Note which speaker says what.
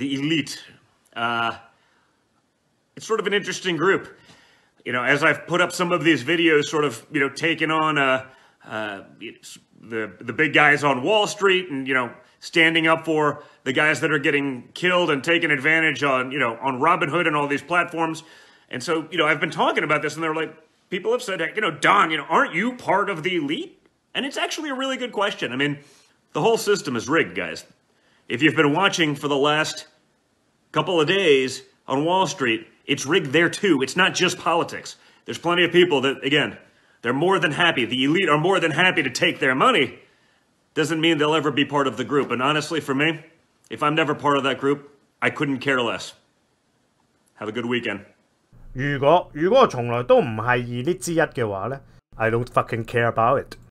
Speaker 1: the elite. Uh, it's sort of an interesting group. You know, as I've put up some of these videos, sort of, you know, taking on uh, uh, the, the big guys on Wall Street and, you know, standing up for the guys that are getting killed and taken advantage on, you know, on Robinhood and all these platforms. And so, you know, I've been talking about this and they're like, people have said, you know, Don, you know, aren't you part of the elite? And it's actually a really good question. I mean, the whole system is rigged, guys. If you've been watching for the last couple of days on Wall Street, it's rigged there too. It's not just politics. There's plenty of people that, again, they're more than happy. The elite are more than happy to take their money. Doesn't mean they'll ever be part of the group. And honestly, for me, if I'm never part of that group, I couldn't care less. Have a good weekend.
Speaker 2: 如果如果我從來都唔係 elite I do don't fucking care about it。